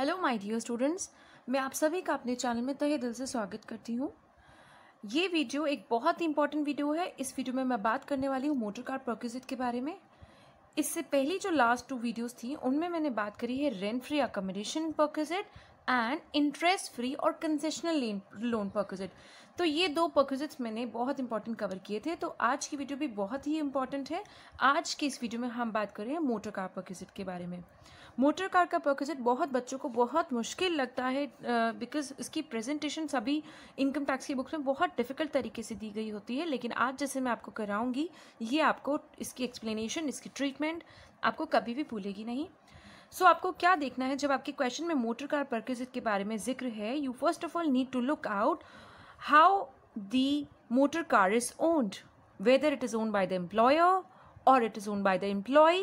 Hello my dear students मैं आप सभी का अपने चैनल में तहे दिल से स्वागत करती हूँ ये वीडियो एक बहुत ही इंपॉर्टेंट वीडियो है इस वीडियो में मैं बात करने वाली हूँ मोटर कार प्रोक्यूजिट के बारे में इससे पहली जो लास्ट टू वीडियोस थी उनमें मैंने बात करी है rent free accommodation perquisite and interest free और कंसेशनल लोन परक्विजिट तो ये दो परक्विजिट्स मैंने बहुत इंपॉर्टेंट कवर किए थे तो आज की वीडियो भी बहुत ही इंपॉर्टेंट है आज की इस वीडियो में हम बात कर रहे हैं मोटर कार परक्विजिट के बारे में मोटर कार का परक्विजिट बहुत बच्चों को बहुत मुश्किल लगता है बिकॉज uh, इसकी प्रेजेंटेशन सभी इनकम टैक्स की बुक्स में बहुत डिफिकल्ट तरीके से दी गई होती है लेकिन आज जैसे मैं आपको कराऊंगी ये आपको इसकी एक्सप्लेनेशन इसकी ट्रीटमेंट आपको कभी भी भूलेगी नहीं सो so, आपको क्या देखना है जब आपके क्वेश्चन में मोटर कार परचेज के बारे में जिक्र है you first of all need to look out how the motor car is owned whether it is owned by the employer और it is owned by the employee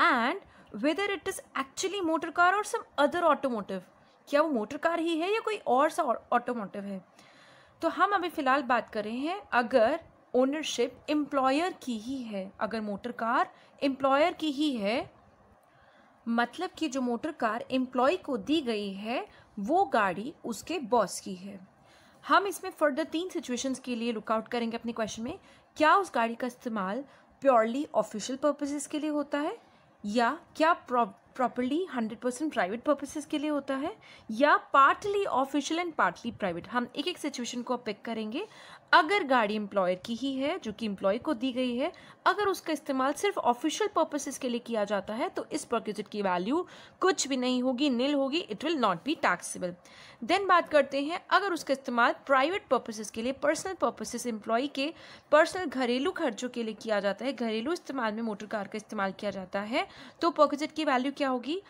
and whether it is actually motor car और some other automotive क्या वो motor car ही है या कोई और सा automotive है तो हम अभी फ़िलहाल बात कर रहे हैं अगर ओनरशिप एम्प्लॉयर की ही है अगर मोटर कार एम्प्लॉयर की ही है मतलब कि जो मोटर कार एम्प्लॉय को दी गई है वो गाड़ी उसके बॉस की है हम इसमें फर्दर तीन सिचुएशंस के लिए लुकआउट करेंगे अपने क्वेश्चन में क्या उस गाड़ी का इस्तेमाल प्योरली ऑफिशियल पर्पसेस के लिए होता है या क्या properly hundred percent private purposes के लिए होता है या partly official and partly private हम एक एक सिचुएशन को पिक करेंगे अगर गाड़ी एम्प्लॉयर की ही है जो कि एम्प्लॉय को दी गई है अगर उसका इस्तेमाल सिर्फ ऑफिशियल पर्पसेस के लिए किया जाता है तो इस प्रोक्यूजिट की वैल्यू कुछ भी नहीं होगी नील होगी it will not be taxable then बात करते हैं अगर उसका इस्तेमाल प्राइवेट पर्पसेस के लिए पर्सनल पर्पसेस एम्प्लॉय के पर्सनल घरेलू खर्चों के लिए किया जाता है घरेलू इस्तेमाल में मोटर कार का इस्तेमाल किया जाता है तो प्रोक्यूजिट की वैल्यू क्या होगी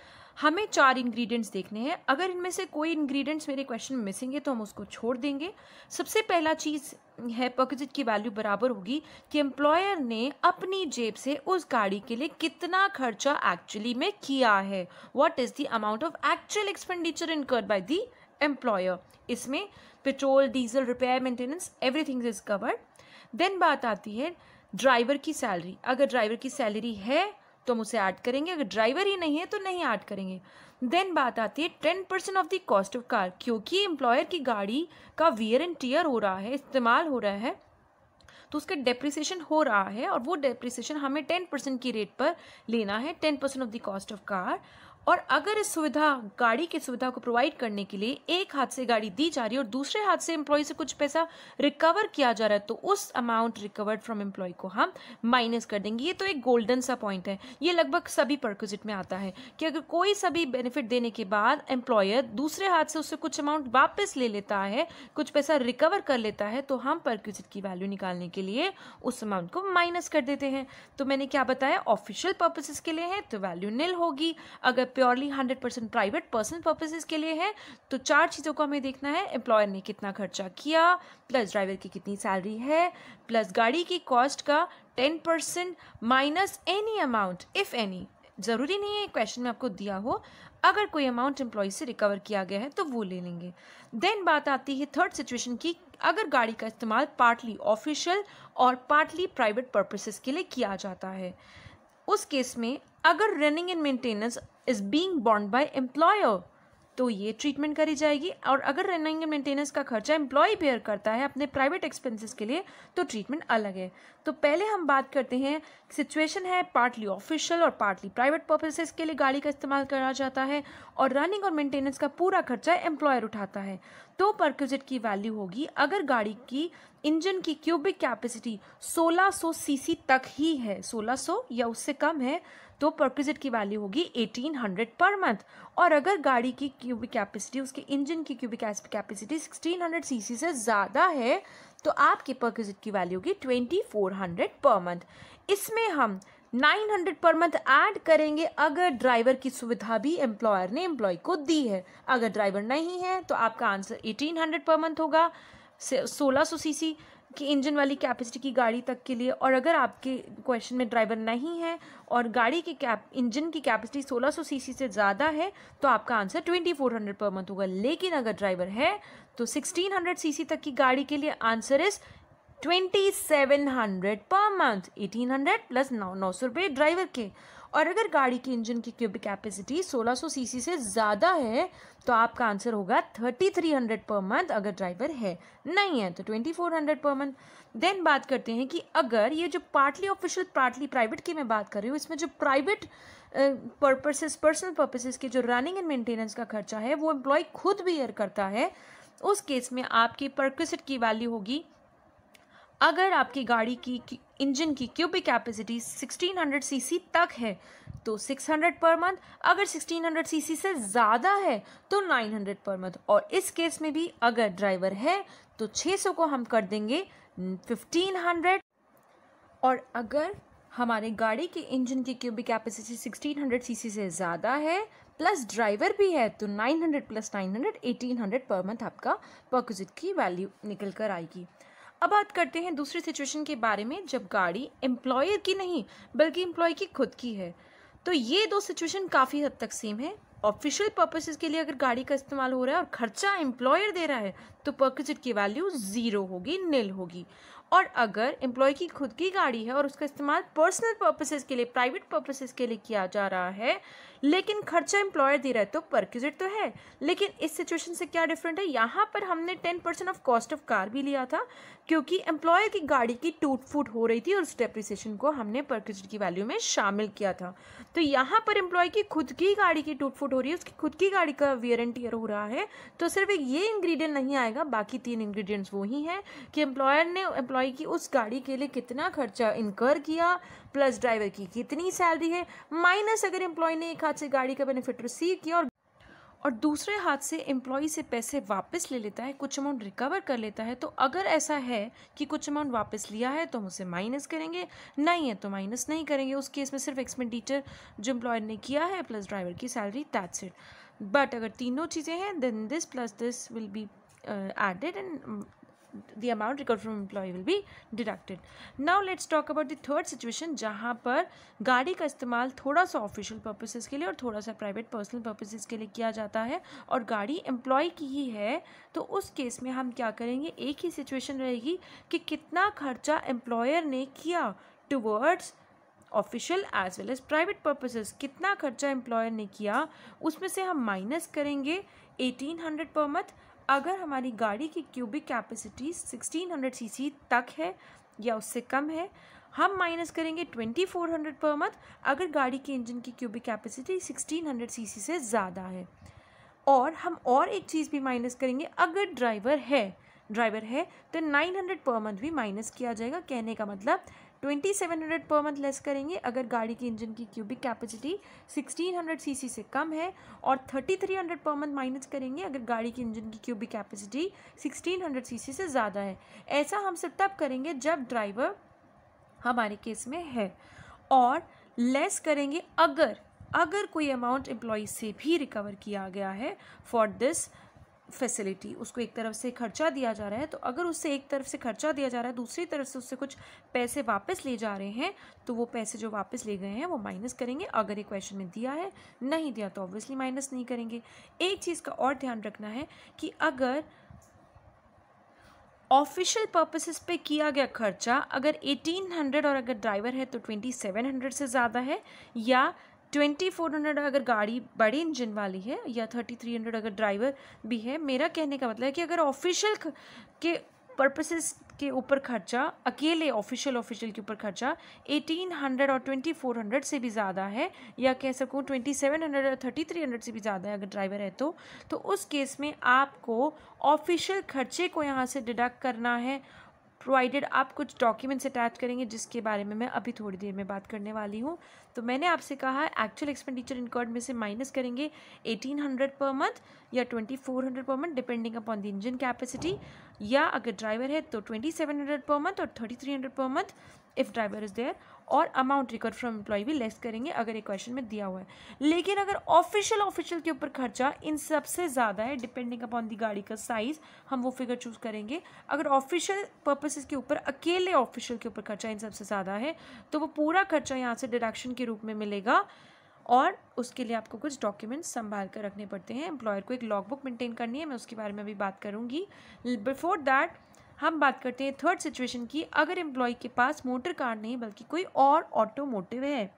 हमें चार इंग्रेडिएंट्स देखने हैं अगर इनमें से कोई इंग्रेडिएंट्स मेरे क्वेश्चन में मिसिंग है तो हम उसको छोड़ देंगे सबसे पहला चीज़ है पकजिट की वैल्यू बराबर होगी कि एम्प्लॉयर ने अपनी जेब से उस गाड़ी के लिए कितना खर्चा एक्चुअली में किया है what is the amount of actual expenditure incurred by the employer इसमें petrol diesel repair maintenance everything is covered then बात आती है ड्राइवर की सैलरी अगर ड्राइवर की सैलरी है तो हम उसे ऐड करेंगे अगर ड्राइवर ही नहीं है तो नहीं ऐड करेंगे देन बात आती है ten percent of the cost of car क्योंकि एम्प्लॉयर की गाड़ी का वियर एंड टीयर हो रहा है इस्तेमाल हो रहा है तो उसका डेप्रिसिएशन हो रहा है और वो डेप्रिसिएशन हमें टेन परसेंट की रेट पर लेना है ten percent of the cost of car और अगर इस सुविधा गाड़ी की सुविधा को प्रोवाइड करने के लिए एक हाथ से गाड़ी दी जा रही है और दूसरे हाथ से एम्प्लॉय से कुछ पैसा रिकवर किया जा रहा है तो उस अमाउंट रिकवर्ड फ्रॉम एम्प्लॉय को हम माइनस कर देंगे ये तो एक गोल्डन सा पॉइंट है ये लगभग सभी परक्विजिट में आता है कि अगर कोई सभी बेनिफिट देने के बाद एम्प्लॉयर दूसरे हाथ से उससे कुछ अमाउंट वापस ले लेता है कुछ पैसा रिकवर कर लेता है तो हम परक्विजिट की वैल्यू निकालने के लिए उस अमाउंट को माइनस कर देते हैं तो मैंने क्या बताया ऑफिशियल पर्पजेज़ के लिए है तो वैल्यू निल होगी अगर purely hundred percent private personal purposes के लिए है तो चार चीज़ों को हमें देखना है एम्प्लॉयर ने कितना खर्चा किया प्लस ड्राइवर की कितनी सैलरी है प्लस गाड़ी की कॉस्ट का ten percent minus any amount if any ज़रूरी नहीं है क्वेश्चन में आपको दिया हो अगर कोई अमाउंट एम्प्लॉय से रिकवर किया गया है तो वो ले लेंगे देन बात आती है थर्ड सिचुएशन की अगर गाड़ी का इस्तेमाल पार्टली ऑफिशियल और पार्टली प्राइवेट पर्पसेस के लिए किया जाता है उस केस में अगर running and maintenance is being बॉन्ड बाय एम्प्लॉयर तो ये ट्रीटमेंट करी जाएगी और अगर रनिंग एंड मेंटेनेंस का खर्चा एम्प्लॉय बेयर करता है अपने प्राइवेट एक्सपेंसेस के लिए तो ट्रीटमेंट अलग है तो पहले हम बात करते हैं सिचुएशन है पार्टली ऑफिशियल और पार्टली प्राइवेट पर्पसेस के लिए गाड़ी का इस्तेमाल करा जाता है और रनिंग और मेंटेनेंस का पूरा खर्चा एम्प्लॉयर उठाता है तो परक्यूजिट की वैल्यू होगी अगर गाड़ी की इंजन की क्यूबिक कैपेसिटी सोलह सीसी तक ही है सोलह या उससे कम है तो परक्विजिट की वैल्यू होगी 1800 पर मंथ और अगर गाड़ी की क्यूबिक कैपेसिटी उसके इंजन की क्यूबिक कैपेसिटी 1600 सीसी से ज़्यादा है तो आपके परक्विजिट की वैल्यू होगी 2400 पर मंथ इसमें हम 900 पर मंथ ऐड करेंगे अगर ड्राइवर की सुविधा भी एम्प्लॉयर ने एम्प्लॉय को दी है अगर ड्राइवर नहीं है तो आपका आंसर एटीन पर मंथ होगा सोलह सौ सी कि इंजन वाली कैपेसिटी की गाड़ी तक के लिए और अगर आपके क्वेश्चन में ड्राइवर नहीं है और गाड़ी की कैप इंजन की कैपेसिटी 1600 सीसी से ज़्यादा है तो आपका आंसर 2400 पर मंथ होगा लेकिन अगर ड्राइवर है तो 1600 सीसी तक की गाड़ी के लिए answer is 2700 per month 1800 plus नौ सौ रुपये ड्राइवर के और अगर गाड़ी की इंजन की क्यूबिक कैपेसिटी 1600 सीसी से ज़्यादा है तो आपका आंसर होगा 3300 पर मंथ अगर ड्राइवर है नहीं है तो 2400 पर मंथ देन बात करते हैं कि अगर ये जो पार्टली ऑफिशियल पार्टली प्राइवेट की मैं बात कर रही हूँ इसमें जो प्राइवेट पर्पसेस पर्सनल पर्पसेस के जो रनिंग एंड मेंटेनेंस का खर्चा है वो एम्प्लॉय खुद भी एयर करता है उस केस में आपकी परक्विसिट की वैल्यू होगी अगर आपकी गाड़ी की इंजन की क्यूबिक कैपेसिटी 1600 सीसी तक है तो 600 पर मंथ अगर 1600 सीसी से ज़्यादा है तो 900 पर मंथ और इस केस में भी अगर ड्राइवर है तो 600 को हम कर देंगे 1500 और अगर हमारे गाड़ी के इंजन की क्यूबिक कैपेसिटी 1600 सीसी से ज़्यादा है प्लस ड्राइवर भी है तो 900 प्लस 900 1800 पर मंथ आपका परक्विजिट की वैल्यू निकल कर आएगी अब बात करते हैं दूसरी सिचुएशन के बारे में जब गाड़ी एम्प्लॉयर की नहीं बल्कि एम्प्लॉय की खुद की है तो ये दो सिचुएशन काफ़ी हद तक सेम है ऑफिशियल पर्पसेस के लिए अगर गाड़ी का इस्तेमाल हो रहा है और खर्चा एम्प्लॉयर दे रहा है तो परक्विजिट की वैल्यू ज़ीरो होगी नील होगी और अगर एम्प्लॉय की खुद की गाड़ी है और उसका इस्तेमाल पर्सनल पर्पसेस के लिए प्राइवेट पर्पसेस के लिए किया जा रहा है लेकिन खर्चा एम्प्लॉयर दे रहा है तो परक्विजिट तो है लेकिन इस सिचुएशन से क्या डिफरेंट है यहाँ पर हमने ten percent of cost of car भी लिया था क्योंकि एम्प्लॉयर की गाड़ी की टूट फूट हो रही थी और उस डेप्रिसिएशन को हमने परक्विजिट की वैल्यू में शामिल किया था तो यहाँ पर एम्प्लॉय की खुद की गाड़ी की टूट फूट हो रही है उसकी खुद की गाड़ी का वियर एंड टीयर हो रहा है तो सिर्फ एक ये इंग्रीडियंट नहीं आएगा आएगा बाकी तीन इंग्रेडिएंट्स वो ही हैं कि एम्प्लॉयर ने एम्प्लॉय की उस गाड़ी के लिए कितना खर्चा इनकर किया प्लस ड्राइवर की कितनी सैलरी है माइनस अगर एम्प्लॉय ने एक हाथ से गाड़ी का बेनिफिट रिसीव किया और और दूसरे हाथ से एम्प्लॉय से पैसे वापस ले लेता है कुछ अमाउंट रिकवर कर लेता है तो अगर ऐसा है कि कुछ अमाउंट वापस लिया है तो हम उसे माइनस करेंगे नहीं है तो माइनस नहीं करेंगे उस केस में सिर्फ एक्सपेंडिचर जो एम्प्लॉयर ने किया है प्लस ड्राइवर की सैलरी दैट्स इट बट अगर तीनों चीज़ें हैं then this plus this will be uh, added and um, the amount recovered from employee will be deducted. Now let's talk about the third situation जहाँ पर गाड़ी का इस्तेमाल थोड़ा सा ऑफिशियल purposes के लिए और थोड़ा सा प्राइवेट पर्सनल purposes के लिए किया जाता है और गाड़ी एम्प्लॉय की ही है तो उस केस में हम क्या करेंगे एक ही सिचुएशन रहेगी ki कितना खर्चा एम्प्लॉयर ने किया towards official as well as private purposes कितना खर्चा एम्प्लॉयर ने किया उसमें से हम माइनस करेंगे एटीन हंड्रेड पर मंथ अगर हमारी गाड़ी की क्यूबिक कैपेसिटी 1600 सीसी तक है या उससे कम है हम माइनस करेंगे 2400 पर मंथ अगर गाड़ी के इंजन की क्यूबिक कैपेसिटी 1600 सीसी से ज़्यादा है और हम और एक चीज़ भी माइनस करेंगे अगर ड्राइवर है ड्राइवर है तो 900 पर मंथ भी माइनस किया जाएगा कहने का मतलब twenty seven hundred per month less करेंगे अगर गाड़ी के इंजन की cubic capacity sixteen hundred C से कम है और thirty three hundred per month minus करेंगे अगर गाड़ी के इंजन की cubic capacity sixteen hundred C से ज़्यादा है ऐसा हम सब तब करेंगे जब ड्राइवर हमारे केस में है और लेस करेंगे अगर अगर कोई अमाउंट एम्प्लॉय से भी रिकवर किया गया है फॉर दिस फैसिलिटी उसको एक तरफ से खर्चा दिया जा रहा है तो अगर उससे एक तरफ से खर्चा दिया जा रहा है दूसरी तरफ से उससे कुछ पैसे वापस ले जा रहे हैं तो वो पैसे जो वापस ले गए हैं वो माइनस करेंगे अगर ये क्वेश्चन में दिया है नहीं दिया तो ऑब्वियसली माइनस नहीं करेंगे एक चीज़ का और ध्यान रखना है कि अगर ऑफिशियल पर्पसेस पे किया गया खर्चा अगर 1800 और अगर ड्राइवर है तो 2700 से ज़्यादा है या ट्वेंटी फोर हंड्रेड अगर गाड़ी बड़े इंजन वाली है या थर्टी थ्री हंड्रेड अगर ड्राइवर भी है मेरा कहने का मतलब है कि अगर ऑफिशियल के पर्पसेस के ऊपर खर्चा अकेले ऑफिशियल ऑफिशियल के ऊपर खर्चा एटीन हंड्रेड और ट्वेंटी फोर हंड्रेड से भी ज़्यादा है या कह सकूँ ट्वेंटी सेवन हंड्रेड और थर्टी थ्री हंड्रेड से भी ज़्यादा है अगर ड्राइवर है तो तो उस केस में आपको ऑफिशियल खर्चे को यहाँ से डिडक्ट करना है प्रोवाइडेड आप कुछ डॉक्यूमेंट्स अटैच करेंगे जिसके बारे में मैं अभी थोड़ी देर में बात करने वाली हूँ तो मैंने आपसे कहा एक्चुअल एक्सपेंडिचर इनकॉर्ड में से माइनस करेंगे एटीन हंड्रेड पर मंथ या twenty four hundred per month depending upon the engine capacity या अगर ड्राइवर है तो twenty seven hundred per month और thirty three hundred per month if driver is there और अमाउंट रिकॉर्ड फ्रॉम एम्प्लॉय भी less करेंगे अगर एक क्वेश्चन में दिया हुआ है लेकिन अगर ऑफिशियल ऑफिशियल के ऊपर खर्चा इन सबसे ज़्यादा है डिपेंडिंग अपॉन दी गाड़ी का साइज़ हम वो फिगर चूज़ करेंगे अगर ऑफिशियल पर्पसेस के ऊपर अकेले ऑफिशियल के ऊपर खर्चा इन सबसे ज़्यादा है तो वो पूरा खर्चा यहाँ से डिडक्शन के रूप में मिलेगा और उसके लिए आपको कुछ डॉक्यूमेंट्स संभाल कर रखने पड़ते हैं एम्प्लॉयर को एक लॉग बुक मेंटेन करनी है मैं उसके बारे में अभी बात करूँगी बिफोर दैट हम बात करते हैं थर्ड सिचुएशन की अगर एम्प्लॉय के पास मोटर कार नहीं बल्कि कोई और ऑटोमोटिव है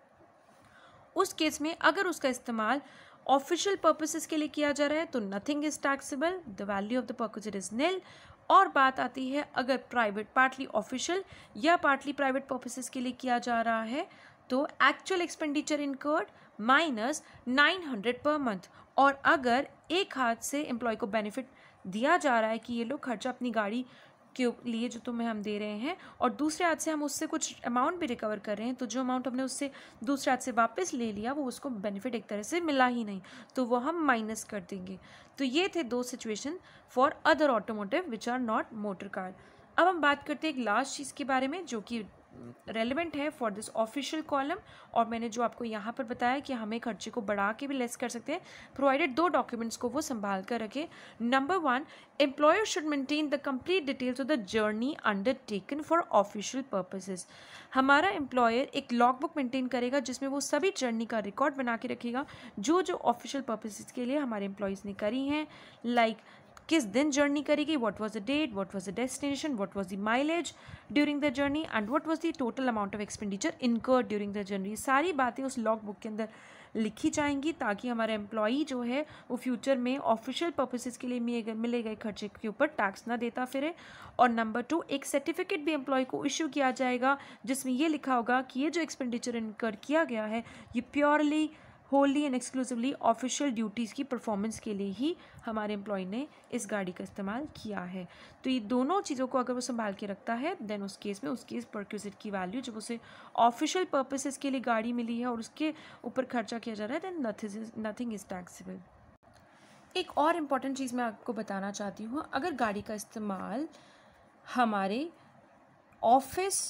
उस केस में अगर उसका इस्तेमाल ऑफिशियल पर्पसेस के लिए किया जा रहा है तो nothing is taxable the value of the purpose is nil और बात आती है अगर प्राइवेट पार्टली ऑफिशियल या पार्टली प्राइवेट पर्पसेस के लिए किया जा रहा है तो actual expenditure incurred minus nine hundred per month और अगर एक हाथ से एम्प्लॉय को बेनिफिट दिया जा रहा है कि ये लोग खर्चा अपनी गाड़ी के लिए जो तुम्हें हम दे रहे हैं और दूसरे हाथ से हम उससे कुछ अमाउंट भी रिकवर कर रहे हैं तो जो अमाउंट हमने उससे दूसरे हाथ से वापस ले लिया वो उसको बेनिफिट एक तरह से मिला ही नहीं तो वो हम माइनस कर देंगे तो ये थे दो situation for other automotive which are not motor car अब हम बात करते हैं एक लास्ट चीज़ के बारे में जो कि रेलिवेंट है फॉर दिस ऑफिशियल कॉलम और मैंने जो आपको यहाँ पर बताया कि हमें खर्चे को बढ़ा के भी लेस कर सकते हैं प्रोवाइडेड दो डॉक्यूमेंट्स को वो संभाल कर रखें number one employer should maintain the complete details of the journey undertaken for official purposes हमारा एम्प्लॉयर एक लॉग बुक मेंटेन करेगा जिसमें वो सभी जर्नी का रिकॉर्ड बना के रखेगा जो जो ऑफिशियल पर्पसेस के लिए हमारे एम्प्लॉयज़ ने करी हैं लाइक like किस दिन जर्नी करेगी what was the date what was the destination what was the mileage during the journey and what was the total amount of expenditure incur during the journey सारी बातें उस log book के अंदर लिखी जाएंगी ताकि हमारा एम्प्लॉई जो है वो फ्यूचर में ऑफिशियल पर्पजेज के लिए मिले गए मिले गए खर्चे के ऊपर टैक्स ना देता फिरे और नंबर टू एक सर्टिफिकेट भी एम्प्लॉय को इशू किया जाएगा जिसमें ये लिखा होगा कि ये जो एक्सपेंडिचर इनकर किया गया है ये purely wholly and exclusively official duties की परफॉर्मेंस के लिए ही हमारे एम्प्लॉय ने इस गाड़ी का इस्तेमाल किया है तो ये दोनों चीज़ों को अगर वो संभाल के रखता है देन उस केस में उस केस परक्यूजिट की वैल्यू जब उसे ऑफिशियल पर्पसेस के लिए गाड़ी मिली है और उसके ऊपर खर्चा किया जा रहा है then nothing nothing is taxable एक और इम्पॉर्टेंट चीज़ मैं आपको बताना चाहती हूँ अगर गाड़ी का इस्तेमाल हमारे ऑफिस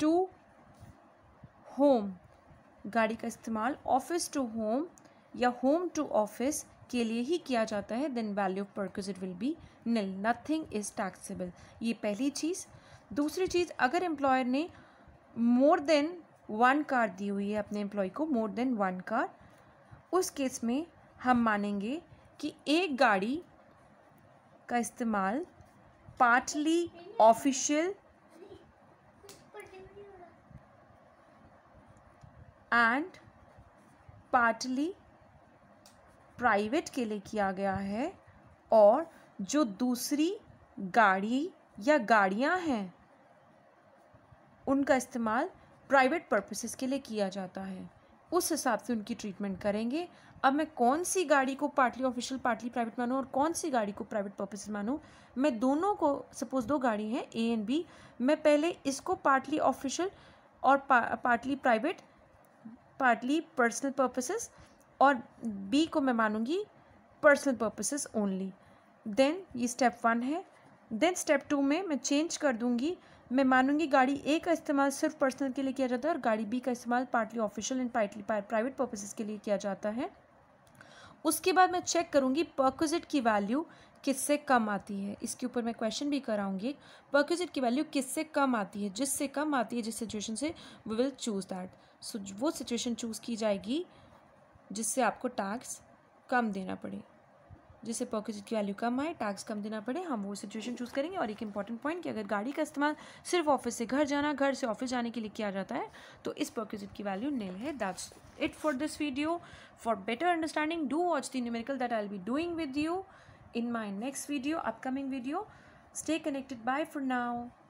टू होम गाड़ी का इस्तेमाल ऑफिस टू होम या होम टू ऑफिस के लिए ही किया जाता है then value of it will be nil nothing is taxable ये पहली चीज़ दूसरी चीज़ अगर एम्प्लॉयर ने मोर देन वन कार दी हुई है अपने एम्प्लॉय को मोर देन वन कार उस केस में हम मानेंगे कि एक गाड़ी का इस्तेमाल partly official and partly private के लिए किया गया है और जो दूसरी गाड़ी या गाड़ियां हैं उनका इस्तेमाल प्राइवेट पर्पसेस के लिए किया जाता है उस हिसाब से उनकी ट्रीटमेंट करेंगे अब मैं कौन सी गाड़ी को पार्टली ऑफिशियल पार्टली प्राइवेट मानूँ और कौन सी गाड़ी को प्राइवेट पर्पस मानूँ मैं दोनों को सपोज दो गाड़ी हैं ए एंड बी मैं पहले इसको पार्टली ऑफिशियल और partly private partly personal purposes और बी को मैं मानूंगी पर्सनल पर्पसेस ओनली देन ये स्टेप वन है देन स्टेप टू में मैं चेंज कर दूंगी मैं मानूंगी गाड़ी ए का इस्तेमाल सिर्फ पर्सनल के लिए किया जाता है और गाड़ी बी का इस्तेमाल partly official and partly private purposes के लिए किया जाता है उसके बाद मैं चेक करूंगी पर्क्विजिट की वैल्यू किससे कम आती है इसके ऊपर मैं क्वेश्चन भी कराऊंगी पर्क्विजिट की वैल्यू किससे कम आती है जिससे कम आती है जिस सिचुएशन से वी विल चूज़ दैट वो सिचुएशन चूज़ की जाएगी जिससे आपको टैक्स कम देना पड़े जिससे पॉकेट की वैल्यू कम आए टैक्स कम देना पड़े हम वो सिचुएशन चूज़ करेंगे और एक इंपॉर्टेंट पॉइंट कि अगर गाड़ी का इस्तेमाल सिर्फ ऑफिस से घर जाना घर से ऑफिस जाने के लिए किया जाता है तो इस पॉकेट की वैल्यू नील है that's it for this video for better understanding do watch the numerical that I be doing with you in my next video upcoming video stay connected bye for now